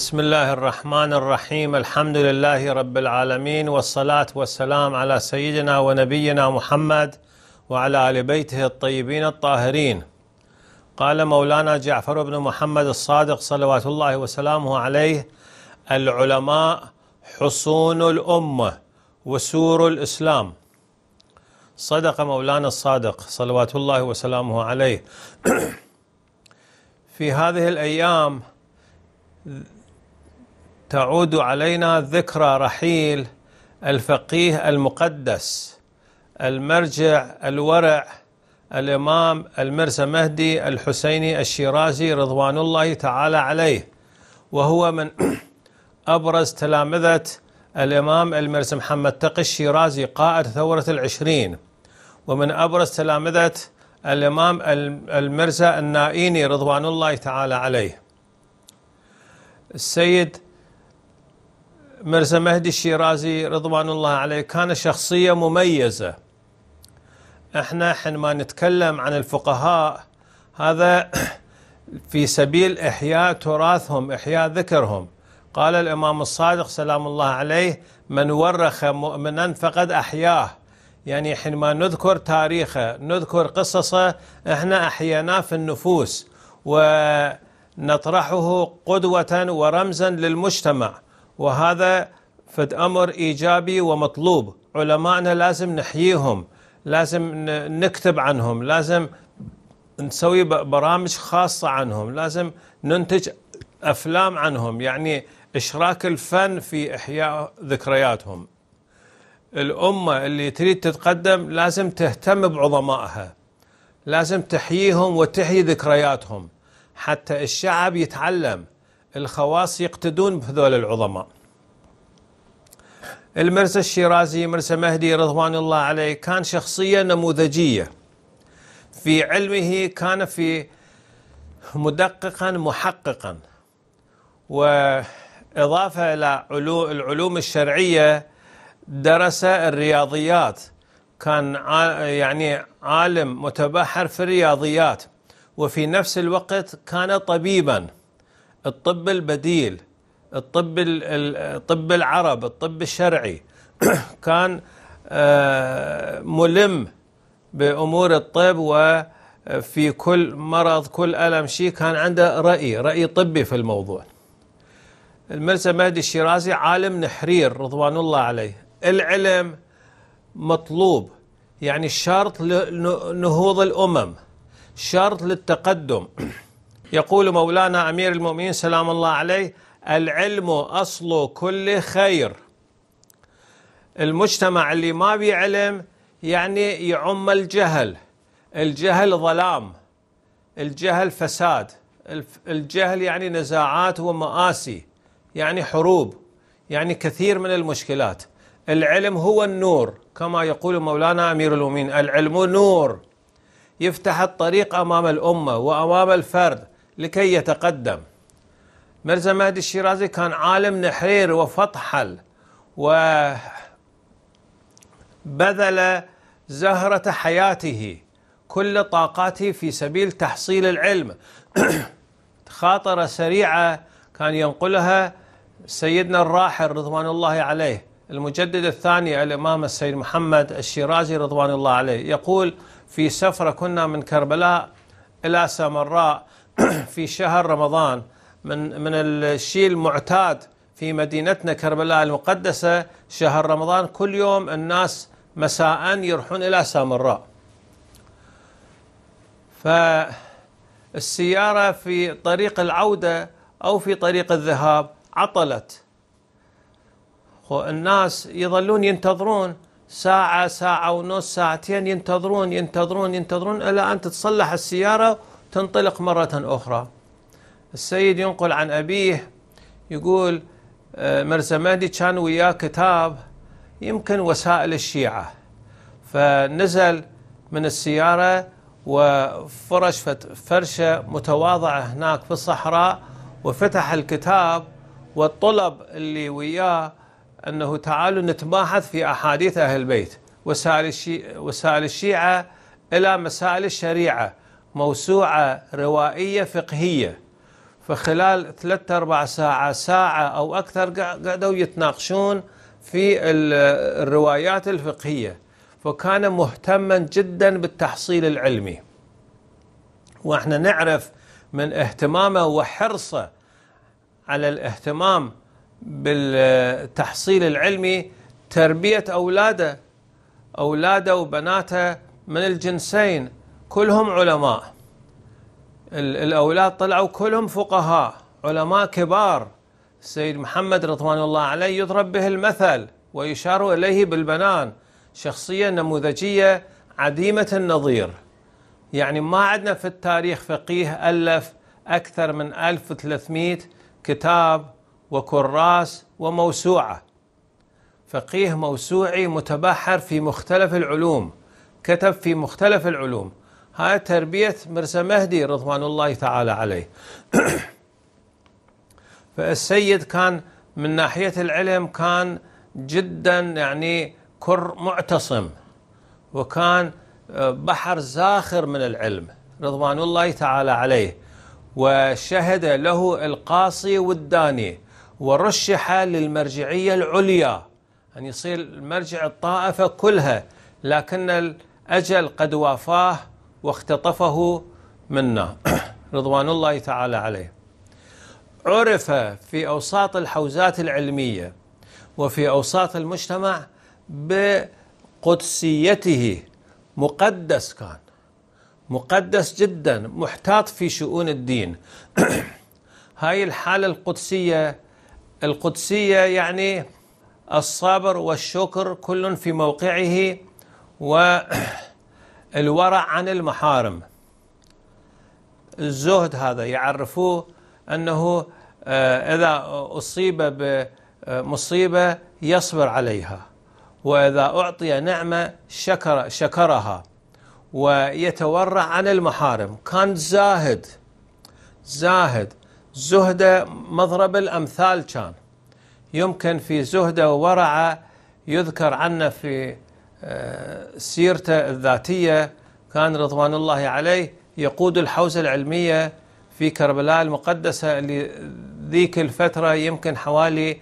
بسم الله الرحمن الرحيم الحمد لله رب العالمين والصلاة والسلام على سيدنا ونبينا محمد وعلى آل بيته الطيبين الطاهرين قال مولانا جعفر بن محمد الصادق صلوات الله وسلامه عليه العلماء حصون الأمة وسور الإسلام صدق مولانا الصادق صلوات الله وسلامه عليه في هذه الأيام تعود علينا ذكرى رحيل الفقيه المقدس المرجع الورع الإمام المرسى مهدي الحسيني الشيرازي رضوان الله تعالى عليه وهو من أبرز تلامذة الإمام المرسى محمد تقي الشيرازي قائد ثورة العشرين ومن أبرز تلامذة الإمام المرزا النائيني رضوان الله تعالى عليه السيد مرزا مهدي الشيرازي رضوان الله عليه كان شخصية مميزة احنا حينما نتكلم عن الفقهاء هذا في سبيل إحياء تراثهم إحياء ذكرهم قال الإمام الصادق سلام الله عليه من ورخ مؤمنا فقد أحياه يعني حينما نذكر تاريخه نذكر قصصه احنا أحييناه في النفوس ونطرحه قدوة ورمزا للمجتمع وهذا فد أمر إيجابي ومطلوب علمائنا لازم نحييهم لازم نكتب عنهم لازم نسوي برامج خاصة عنهم لازم ننتج أفلام عنهم يعني إشراك الفن في إحياء ذكرياتهم الأمة اللي تريد تتقدم لازم تهتم بعظمائها لازم تحييهم وتحيي ذكرياتهم حتى الشعب يتعلم الخواص يقتدون بهذول العظماء المرسى الشيرازي مرسى مهدي رضوان الله عليه كان شخصية نموذجية في علمه كان في مدققا محققا وإضافة إلى العلوم الشرعية درس الرياضيات كان يعني عالم متبحر في الرياضيات وفي نفس الوقت كان طبيباً الطب البديل الطب الطب العرب الطب الشرعي كان آه، ملم بامور الطب وفي آه، كل مرض كل الم شيء كان عنده راي راي طبي في الموضوع المرزا مهدي الشيرازي عالم نحرير رضوان الله عليه العلم مطلوب يعني شرط لنهوض الامم شرط للتقدم يقول مولانا أمير المؤمنين سلام الله عليه العلم أصل كل خير المجتمع اللي ما بيعلم يعني يعم الجهل الجهل ظلام الجهل فساد الجهل يعني نزاعات ومآسي يعني حروب يعني كثير من المشكلات العلم هو النور كما يقول مولانا أمير المؤمنين العلم نور يفتح الطريق أمام الأمة وأمام الفرد لكي يتقدم مرزا مهدي الشيرازي كان عالم نحرير وفطحل وبذل زهرة حياته كل طاقاته في سبيل تحصيل العلم خاطرة سريعة كان ينقلها سيدنا الراحل رضوان الله عليه المجدد الثاني الإمام السيد محمد الشيرازي رضوان الله عليه يقول في سفرة كنا من كربلاء إلى سامراء في شهر رمضان من من الشيء المعتاد في مدينتنا كربلاء المقدسة شهر رمضان كل يوم الناس مساء يروحون إلى سامراء فالسيارة في طريق العودة أو في طريق الذهاب عطلت والناس يظلون ينتظرون ساعة ساعة ونص ساعتين ينتظرون ينتظرون ينتظرون إلى أن تتصلح السيارة تنطلق مرة أخرى السيد ينقل عن أبيه يقول آه، مرزا مهدي كان وياه كتاب يمكن وسائل الشيعة فنزل من السيارة وفرش فرشة متواضعة هناك في الصحراء وفتح الكتاب والطلب اللي وياه أنه تعالوا نتباحث في أحاديث أهل البيت وسائل, الشي وسائل الشيعة إلى مسائل الشريعة موسوعة روائية فقهية فخلال ثلاثة أربع ساعة ساعة أو أكثر قعدوا يتناقشون في الروايات الفقهية فكان مهتما جدا بالتحصيل العلمي وإحنا نعرف من اهتمامه وحرصه على الاهتمام بالتحصيل العلمي تربية أولاده أولاده وبناته من الجنسين كلهم علماء الأولاد طلعوا كلهم فقهاء علماء كبار السيد محمد رضوان الله عليه يضرب به المثل ويشار إليه بالبنان شخصية نموذجية عديمة النظير يعني ما عندنا في التاريخ فقيه ألف أكثر من 1300 كتاب وكراس وموسوعة فقيه موسوعي متبحر في مختلف العلوم كتب في مختلف العلوم هاي تربية مرسى مهدي رضوان الله تعالى عليه فالسيد كان من ناحية العلم كان جدا يعني كر معتصم وكان آه، بحر زاخر من العلم رضوان الله تعالى عليه وشهد له القاصي والداني ورشح للمرجعية العليا أن يعني يصير مرجع الطائفة كلها لكن الأجل قد وافاه واختطفه منا رضوان الله تعالى عليه عرف في أوساط الحوزات العلمية وفي أوساط المجتمع بقدسيته مقدس كان مقدس جدا محتاط في شؤون الدين هاي الحالة القدسية القدسية يعني الصبر والشكر كل في موقعه و الورع عن المحارم الزهد هذا يعرفوه أنه آه، إذا أصيب بمصيبة آه، يصبر عليها وإذا أعطي نعمة شكر شكرها ويتورع عن المحارم كان زاهد زاهد زهده مضرب الأمثال كان يمكن في زهده وورعه يذكر عنه في سيرته الذاتية كان رضوان الله عليه يقود الحوزة العلمية في كربلاء المقدسة اللي ذيك الفترة يمكن حوالي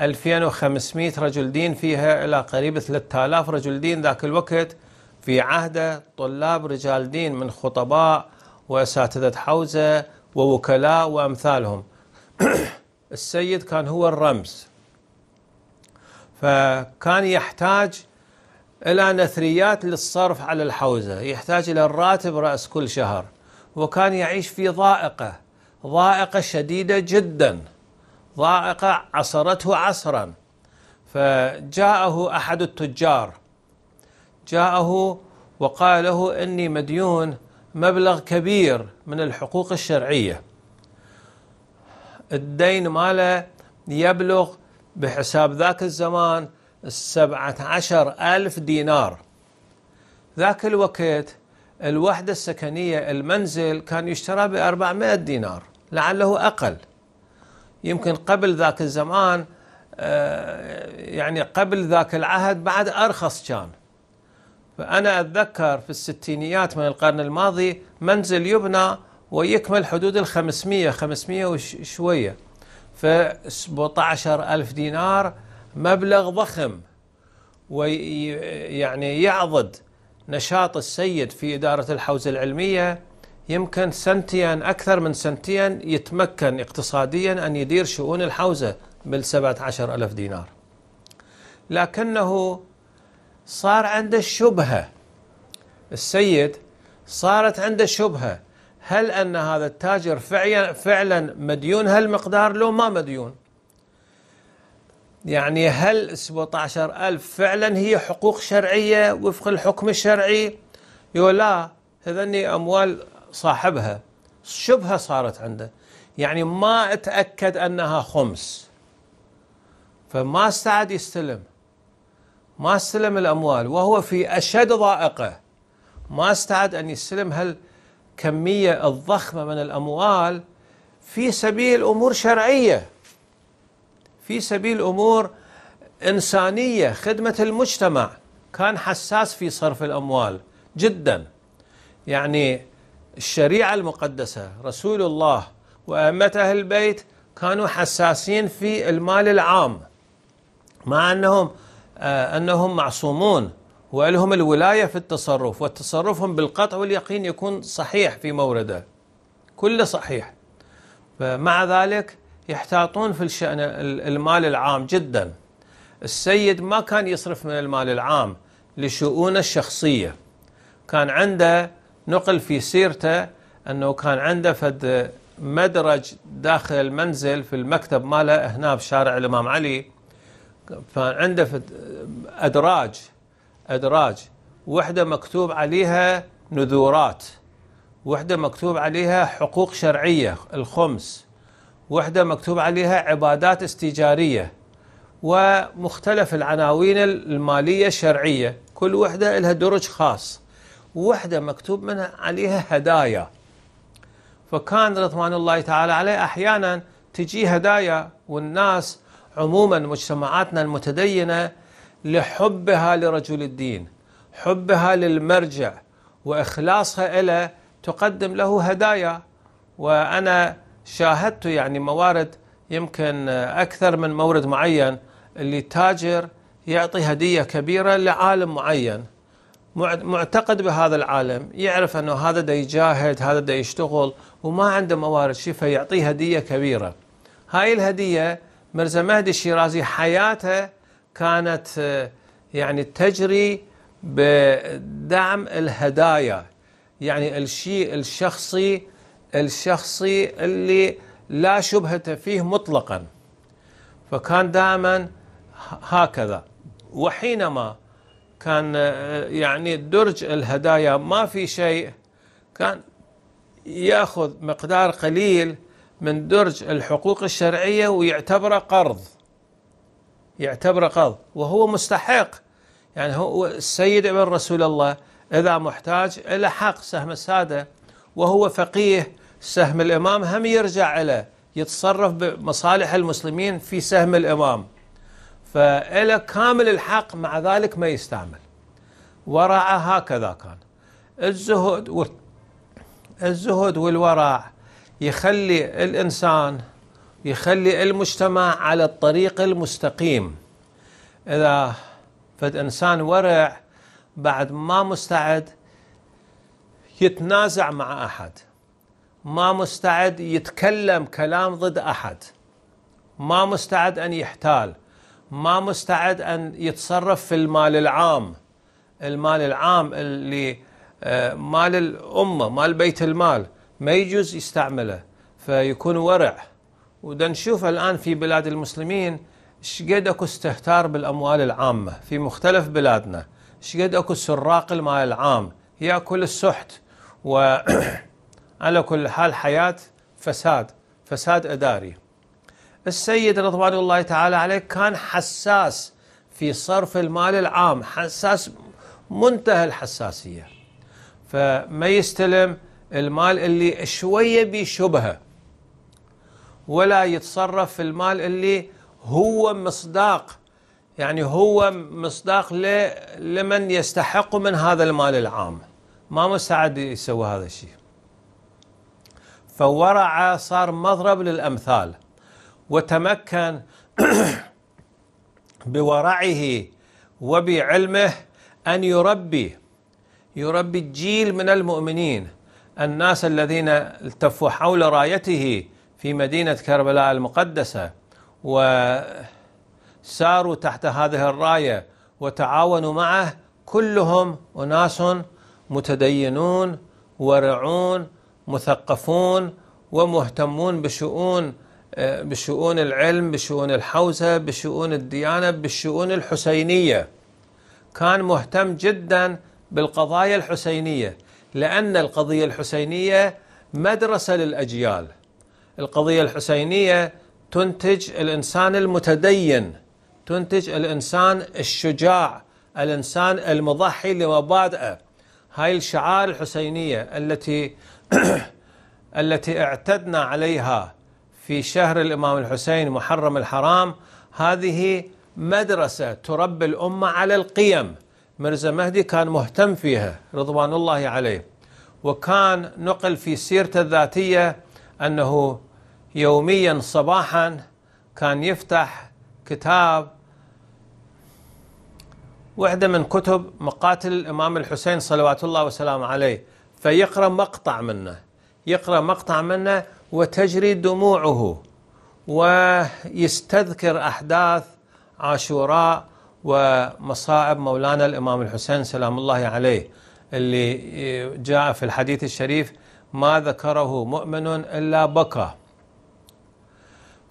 2500 رجل دين فيها إلى قريب 3000 رجل دين ذاك الوقت في عهده طلاب رجال دين من خطباء وأساتذة حوزة ووكلاء وأمثالهم السيد كان هو الرمز فكان يحتاج إلى نثريات للصرف على الحوزة يحتاج إلى الراتب رأس كل شهر وكان يعيش في ضائقة ضائقة شديدة جدا ضائقة عصرته عصرا فجاءه أحد التجار جاءه وقال له إني مديون مبلغ كبير من الحقوق الشرعية الدين ماله يبلغ بحساب ذاك الزمان السبعة عشر ألف دينار ذاك الوقت الوحدة السكنية المنزل كان يشترى بأربعمائة دينار لعله أقل يمكن قبل ذاك الزمان آه، يعني قبل ذاك العهد بعد أرخص كان فأنا أتذكر في الستينيات من القرن الماضي منزل يبنى ويكمل حدود الخمسمية خمسمية وشوية ف 17 ألف دينار مبلغ ضخم ويعني يعضد نشاط السيد في إدارة الحوزة العلمية يمكن سنتين أكثر من سنتين يتمكن اقتصاديا أن يدير شؤون الحوزة بال عشر ألف دينار لكنه صار عنده الشبهة السيد صارت عنده شبهة هل أن هذا التاجر فعلا مديون هالمقدار لو ما مديون يعني هل 17000 فعلا هي حقوق شرعية وفق الحكم الشرعي يقول لا هذني أموال صاحبها شبهة صارت عنده يعني ما اتأكد أنها خمس فما استعد يستلم ما استلم الأموال وهو في أشد ضائقة ما استعد أن يستلم هالكمية الضخمة من الأموال في سبيل أمور شرعية في سبيل أمور إنسانية خدمة المجتمع كان حساس في صرف الأموال جدا يعني الشريعة المقدسة رسول الله وأئمة أهل البيت كانوا حساسين في المال العام مع أنهم آه، أنهم معصومون ولهم الولاية في التصرف وتصرفهم بالقطع واليقين يكون صحيح في مورده كله صحيح فمع ذلك يحتاطون في الشأن المال العام جدا السيد ما كان يصرف من المال العام لشؤونه الشخصية كان عنده نقل في سيرته أنه كان عنده فد مدرج داخل المنزل في المكتب ماله هنا بشارع الإمام علي كان عنده أدراج أدراج وحدة مكتوب عليها نذورات وحدة مكتوب عليها حقوق شرعية الخمس وحدة مكتوب عليها عبادات استجارية ومختلف العناوين المالية الشرعية كل وحدة لها درج خاص وحدة مكتوب منها عليها هدايا فكان رضوان الله تعالى عليه أحيانا تجي هدايا والناس عموما مجتمعاتنا المتدينة لحبها لرجل الدين حبها للمرجع وإخلاصها إلى تقدم له هدايا وأنا شاهدت يعني موارد يمكن أكثر من مورد معين اللي تاجر يعطي هدية كبيرة لعالم معين معتقد بهذا العالم يعرف أنه هذا دا يجاهد هذا دا يشتغل وما عنده موارد شيء فيعطيه هدية كبيرة هاي الهدية مرزا مهدي الشيرازي حياته كانت آه، يعني تجري بدعم الهدايا يعني الشيء الشخصي الشخصي اللي لا شبهة فيه مطلقا فكان دائما هكذا وحينما كان يعني درج الهدايا ما في شيء كان ياخذ مقدار قليل من درج الحقوق الشرعيه ويعتبره قرض يعتبره قرض وهو مستحق يعني هو السيد ابن رسول الله اذا محتاج الى حق سهم الساده وهو فقيه سهم الإمام هم يرجع له يتصرف بمصالح المسلمين في سهم الإمام فإله كامل الحق مع ذلك ما يستعمل ورع هكذا كان الزهد و... الزهد والورع يخلي الإنسان يخلي المجتمع على الطريق المستقيم إذا فد إنسان ورع بعد ما مستعد يتنازع مع أحد ما مستعد يتكلم كلام ضد احد ما مستعد ان يحتال ما مستعد ان يتصرف في المال العام المال العام اللي آه، مال الامه مال بيت المال ما يجوز يستعمله فيكون ورع ودنشوف نشوف الان في بلاد المسلمين شقد اكو استهتار بالاموال العامه في مختلف بلادنا شقد اكو سراق المال العام ياكل السحت و على كل حال حياة فساد فساد إداري السيد رضوان الله تعالى عليه كان حساس في صرف المال العام حساس منتهى الحساسية فما يستلم المال اللي شوية بشبهة ولا يتصرف في المال اللي هو مصداق يعني هو مصداق لمن يستحق من هذا المال العام ما مستعد يسوي هذا الشيء فورع صار مضرب للأمثال وتمكن بورعه وبعلمه أن يربي يربي الجيل من المؤمنين الناس الذين التفوا حول رايته في مدينة كربلاء المقدسة وساروا تحت هذه الراية وتعاونوا معه كلهم أناس متدينون ورعون مثقفون ومهتمون بشؤون آه، بشؤون العلم بشؤون الحوزة بشؤون الديانة بالشؤون الحسينية كان مهتم جدا بالقضايا الحسينية لأن القضية الحسينية مدرسة للأجيال القضية الحسينية تنتج الإنسان المتدين تنتج الإنسان الشجاع الإنسان المضحي لمبادئه هاي الشعار الحسينية التي التي اعتدنا عليها في شهر الامام الحسين محرم الحرام هذه مدرسه تربي الامه على القيم مرزا مهدي كان مهتم فيها رضوان الله عليه وكان نقل في سيرته الذاتيه انه يوميا صباحا كان يفتح كتاب وحده من كتب مقاتل الامام الحسين صلوات الله وسلامه عليه فيقرأ مقطع منه يقرأ مقطع منه وتجري دموعه ويستذكر أحداث عاشوراء ومصائب مولانا الإمام الحسين سلام الله عليه اللي جاء في الحديث الشريف ما ذكره مؤمن إلا بكى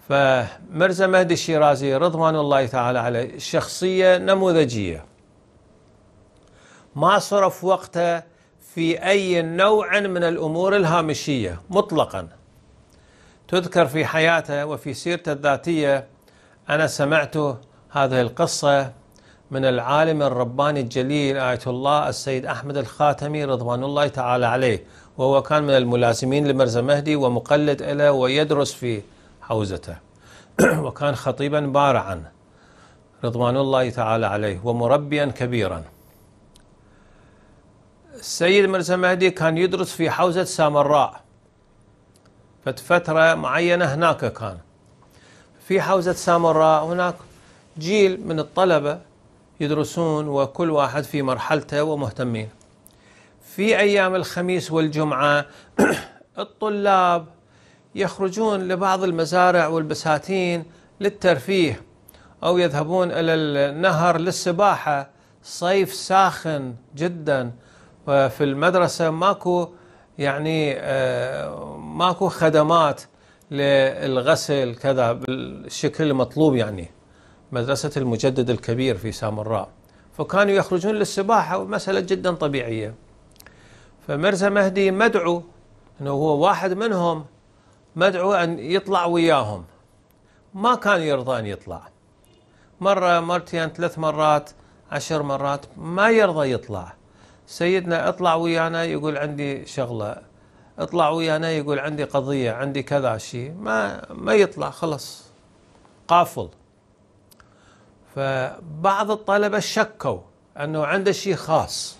فمرزا مهدي الشيرازي رضوان الله تعالى عليه شخصية نموذجية ما صرف وقته في أي نوع من الأمور الهامشية مطلقا تذكر في حياته وفي سيرته الذاتية أنا سمعت هذه القصة من العالم الرباني الجليل آية الله السيد أحمد الخاتمي رضوان الله تعالى عليه وهو كان من الملازمين لمرزا مهدي ومقلد له ويدرس في حوزته وكان خطيبا بارعا رضوان الله تعالى عليه ومربيا كبيرا السيد مرزا مهدي كان يدرس في حوزة سامراء فترة معينة هناك كان في حوزة سامراء هناك جيل من الطلبة يدرسون وكل واحد في مرحلته ومهتمين في أيام الخميس والجمعة الطلاب يخرجون لبعض المزارع والبساتين للترفيه أو يذهبون إلى النهر للسباحة صيف ساخن جداً في المدرسة ماكو يعني آه، ماكو خدمات للغسل كذا بالشكل المطلوب يعني مدرسة المجدد الكبير في سامراء فكانوا يخرجون للسباحة ومسألة جدا طبيعية فمرزا مهدي مدعو أنه هو واحد منهم مدعو أن يطلع وياهم ما كان يرضى أن يطلع مرة مرتين ثلاث مرات عشر مرات ما يرضى يطلع سيدنا اطلع ويانا يقول عندي شغله اطلع ويانا يقول عندي قضيه عندي كذا شيء ما ما يطلع خلص قافل فبعض الطلبه شكوا انه عنده شيء خاص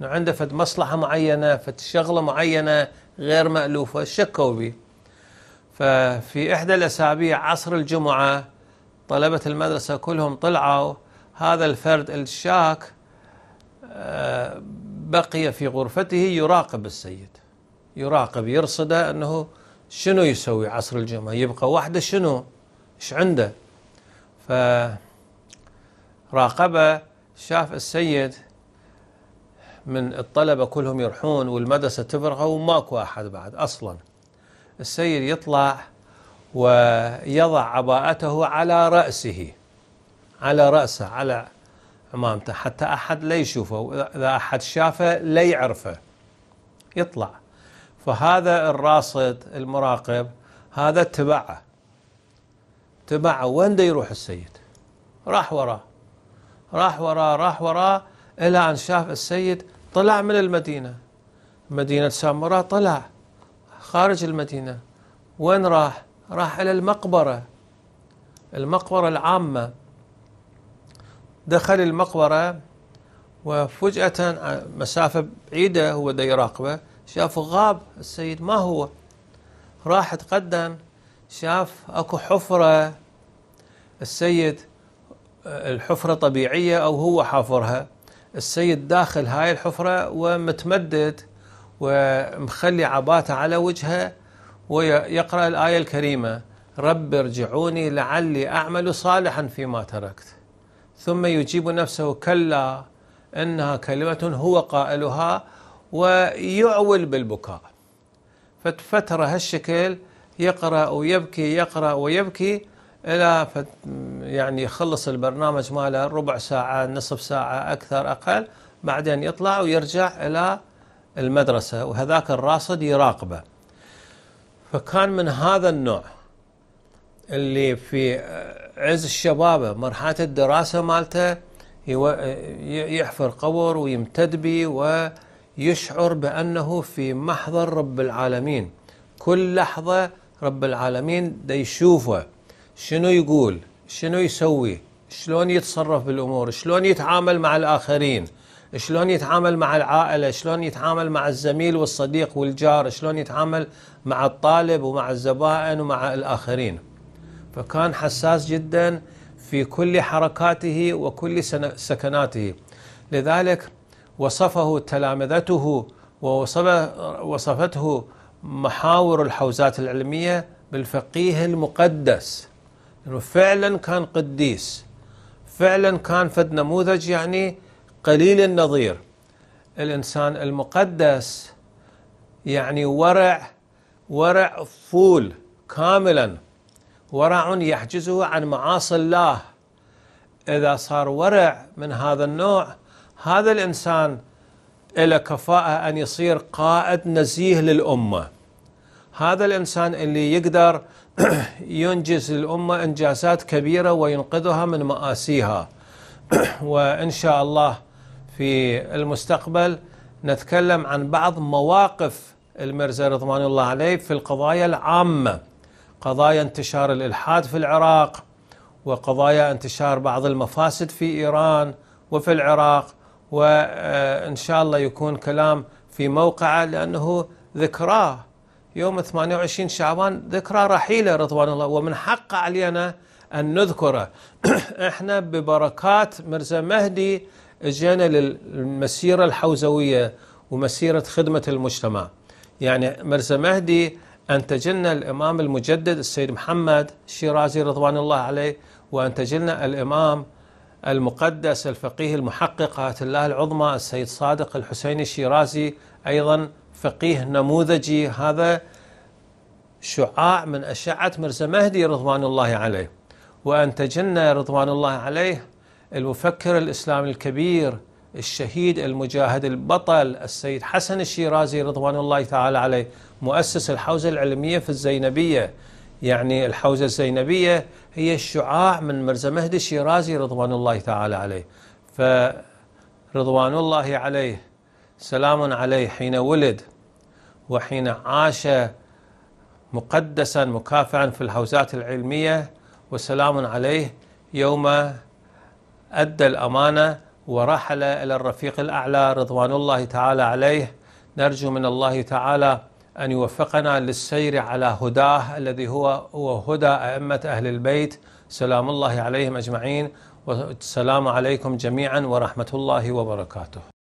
انه عنده فد مصلحه معينه فد شغله معينه غير مالوفه شكوا به ففي احدى الاسابيع عصر الجمعه طلبه المدرسه كلهم طلعوا هذا الفرد الشاك بقي في غرفته يراقب السيد يراقب يرصده أنه شنو يسوي عصر الجمعة يبقى وحده شنو إيش عنده فراقبه شاف السيد من الطلبة كلهم يروحون والمدرسة تفرغ وماكو أحد بعد أصلا السيد يطلع ويضع عباءته على رأسه على رأسه على امامته حتى احد لا يشوفه واذا احد شافه لا يعرفه يطلع فهذا الراصد المراقب هذا اتبعه اتبعه وين يروح السيد راح وراه راح وراه راح وراه الى ان شاف السيد طلع من المدينه مدينه سامراء طلع خارج المدينه وين راح؟ راح الى المقبره المقبره العامه دخل المقبرة وفجأة مسافة بعيدة هو دا يراقبه شاف غاب السيد ما هو راح تقدم شاف اكو حفرة السيد الحفرة طبيعية او هو حافرها السيد داخل هاي الحفرة ومتمدد ومخلي عباته على وجهه ويقرأ الآية الكريمة رب ارجعوني لعلي أعمل صالحا فيما تركت ثم يجيب نفسه كلا انها كلمه هو قائلها ويعول بالبكاء ففتره هالشكل يقرا ويبكي يقرا ويبكي الى يعني يخلص البرنامج ماله ربع ساعه نصف ساعه اكثر اقل بعدين يطلع ويرجع الى المدرسه وهذاك الراصد يراقبه فكان من هذا النوع اللي في عز الشباب مرحله الدراسه مالته يحفر قبر ويمتد به ويشعر بانه في محضر رب العالمين كل لحظه رب العالمين دا يشوفه شنو يقول شنو يسوي شلون يتصرف بالامور شلون يتعامل مع الاخرين شلون يتعامل مع العائله شلون يتعامل مع الزميل والصديق والجار شلون يتعامل مع الطالب ومع الزبائن ومع الاخرين فكان حساس جدا في كل حركاته وكل سكناته لذلك وصفه تلامذته ووصفته محاور الحوزات العلمية بالفقيه المقدس لأنه فعلا كان قديس فعلا كان فد نموذج يعني قليل النظير الإنسان المقدس يعني ورع ورع فول كاملا ورع يحجزه عن معاصي الله إذا صار ورع من هذا النوع هذا الإنسان إلى كفاءة أن يصير قائد نزيه للأمة هذا الإنسان اللي يقدر ينجز الأمة إنجازات كبيرة وينقذها من مآسيها وإن شاء الله في المستقبل نتكلم عن بعض مواقف المرزا رضوان الله عليه في القضايا العامه قضايا انتشار الالحاد في العراق وقضايا انتشار بعض المفاسد في ايران وفي العراق وان آه، شاء الله يكون كلام في موقعه لانه ذكراه يوم 28 شعبان ذكرى رحيله رضوان الله ومن حق علينا ان نذكره احنا ببركات مرزا مهدي اجينا للمسيره الحوزويه ومسيره خدمه المجتمع يعني مرزا مهدي أنتجلنا الإمام المجدد السيد محمد الشيرازي رضوان الله عليه وأنتجلنا الإمام المقدس الفقيه المحقق آية الله العظمى السيد صادق الحسيني الشيرازي أيضا فقيه نموذجي هذا شعاع من أشعة مرزا مهدي رضوان الله عليه وأنتجلنا رضوان الله عليه المفكر الإسلامي الكبير الشهيد المجاهد البطل السيد حسن الشيرازي رضوان الله تعالى عليه مؤسس الحوزة العلمية في الزينبية يعني الحوزة الزينبية هي الشعاع من مرزا مهدي الشيرازي رضوان الله تعالى عليه فرضوان الله عليه سلام عليه حين ولد وحين عاش مقدسا مكافئا في الحوزات العلمية وسلام عليه يوم أدى الأمانة ورحل إلى الرفيق الأعلى رضوان الله تعالى عليه نرجو من الله تعالى أن يوفقنا للسير على هداه الذي هو هو هدى أئمة أهل البيت سلام الله عليهم أجمعين والسلام عليكم جميعا ورحمة الله وبركاته